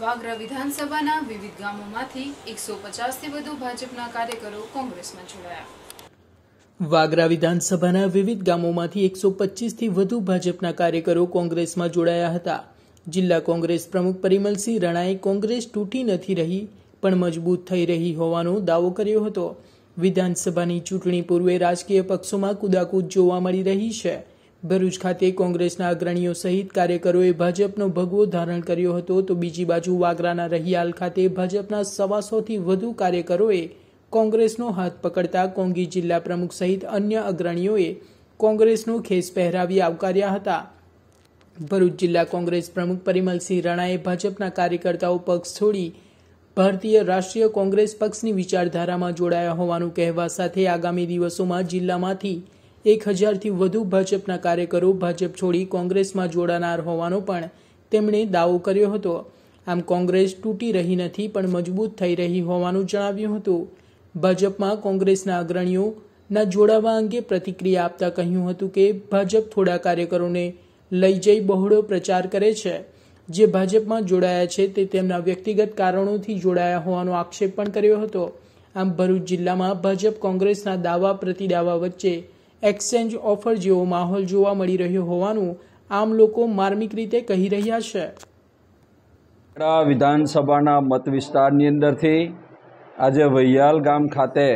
વાગરા વિધાનસભાના વિવિધ ગામોમાંથી એકસો પચાસથી વધુ ભાજપના કાર્યકરો કોંગ્રેસમાં જોડાયા વાગરા વિધાનસભાના વિવિધ ગામોમાંથી એકસો પચીસથી વધુ ભાજપના કાર્યકરો કોંગ્રેસમાં જોડાયા હતા જિલ્લા કોંગ્રેસ પ્રમુખ પરિમલસિંહ રણાએ કોંગ્રેસ તૂટી નથી રહી પણ મજબૂત થઈ રહી હોવાનો દાવો કર્યો હતો વિધાનસભાની ચૂંટણી પૂર્વે રાજકીય પક્ષોમાં કુદાકૂદ જોવા મળી રહી છે ભરૂચ ખાતે કોંગ્રેસના અગ્રણીઓ સહિત કાર્યકરોએ ભાજપનો ભગવો ધારણ કર્યો હતો તો બીજી બાજુ વાગરાના રહિયાલ ખાતે ભાજપના સવાસોથી વધુ કાર્યકરોએ કોંગ્રેસનો હાથ પકડતા કોંગી જિલ્લા પ્રમુખ સહિત અન્ય અગ્રણીઓએ કોંગ્રેસનો ખેસ પહેરાવી આવકાર્યા હતા ભરૂચ જિલ્લા કોંગ્રેસ પ્રમુખ પરિમલસિંહ રાણાએ ભાજપના કાર્યકર્તાઓ પક્ષ છોડી ભારતીય રાષ્ટ્રીય કોંગ્રેસ પક્ષની વિચારધારામાં જોડાયા હોવાનું કહેવા સાથે આગામી દિવસોમાં જિલ્લામાંથી એક હજારથી વધુ ભાજપના કાર્યકરો ભાજપ છોડી કોંગ્રેસમાં જોડાનાર હોવાનો પણ તેમણે દાવો કર્યો હતો આમ કોંગ્રેસ તૂટી રહી નથી પણ મજબૂત થઈ રહી હોવાનું જણાવ્યું હતું ભાજપમાં કોંગ્રેસના અગ્રણીઓના જોડાવા અંગે પ્રતિક્રિયા આપતા કહ્યું હતું કે ભાજપ થોડા કાર્યકરોને લઈ જઈ બહોળો પ્રચાર કરે છે જે ભાજપમાં જોડાયા છે તે તેમના વ્યક્તિગત કારણોથી જોડાયા હોવાનો આક્ષેપ પણ કર્યો હતો આમ ભરૂચ જિલ્લામાં ભાજપ કોંગ્રેસના દાવા પ્રતિદાવા વચ્ચે એક્સચેન્જ ઓફર જેવો માહોલ જોવા મળી રહ્યો હોવાનું આમ લોકો માર્મિક રીતે કહી રહ્યા છે વિધાનસભાના મત વિસ્તારની અંદરથી આજે વૈયાલ ગામ ખાતે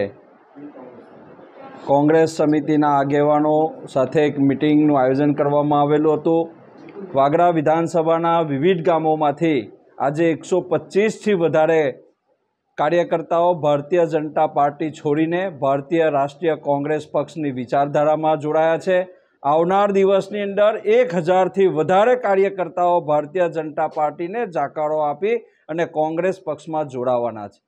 કોંગ્રેસ સમિતિના આગેવાનો સાથે એક મિટિંગનું આયોજન કરવામાં આવેલું હતું વાગરા વિધાનસભાના વિવિધ ગામોમાંથી આજે એકસો પચીસથી વધારે કાર્યકર્તાઓ ભારતીય જનતા પાર્ટી છોડીને ભારતીય રાષ્ટ્રીય કોંગ્રેસ પક્ષની વિચારધારામાં જોડાયા છે આવનાર દિવસની અંદર એક હજારથી વધારે કાર્યકર્તાઓ ભારતીય જનતા પાર્ટીને જાકારો આપી અને કોંગ્રેસ પક્ષમાં જોડાવાના છે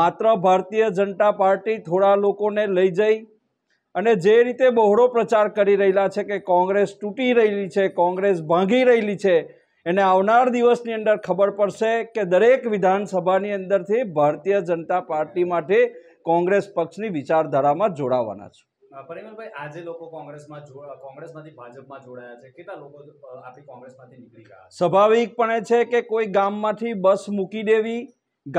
માત્ર ભારતીય જનતા પાર્ટી થોડા લોકોને લઈ જઈ અને જે રીતે બહોળો પ્રચાર કરી રહેલા છે કે કોંગ્રેસ તૂટી રહેલી છે કોંગ્રેસ ભાંગી રહેલી છે એને આવનાર દિવસની અંદર ખબર પડશે કે દરેક વિધાનસભાની અંદરથી ભારતીય જનતા પાર્ટી માટે કોંગ્રેસ પક્ષની વિચારધારામાં જોડાવાના છે પરિમલભાઈ આજે લોકો સ્વાભાવિકપણે છે કે કોઈ ગામમાંથી બસ મૂકી દેવી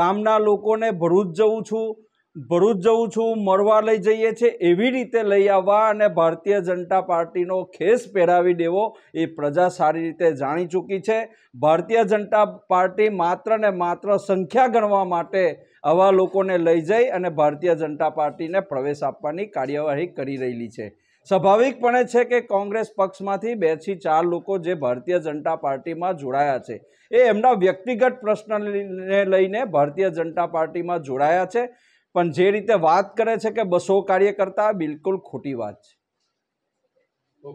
ગામના લોકોને ભરૂચ જવું છું ભરૂચ જઉં છું મળવા લઈ જઈએ છે એવી રીતે લઈ આવવા અને ભારતીય જનતા પાર્ટીનો ખેસ પહેરાવી દેવો એ પ્રજા સારી રીતે જાણી ચૂકી છે ભારતીય જનતા પાર્ટી માત્ર ને માત્ર સંખ્યા ગણવા માટે આવા લોકોને લઈ જઈ અને ભારતીય જનતા પાર્ટીને પ્રવેશ આપવાની કાર્યવાહી કરી રહેલી છે સ્વાભાવિકપણે છે કે કોંગ્રેસ પક્ષમાંથી બેથી ચાર લોકો જે ભારતીય જનતા પાર્ટીમાં જોડાયા છે એ એમના વ્યક્તિગત પ્રશ્નને લઈને ભારતીય જનતા પાર્ટીમાં જોડાયા છે પણ જે રીતે વાત કરે છે કે બસો કાર્યકર્તા બિલકુલ ખોટી વાત છે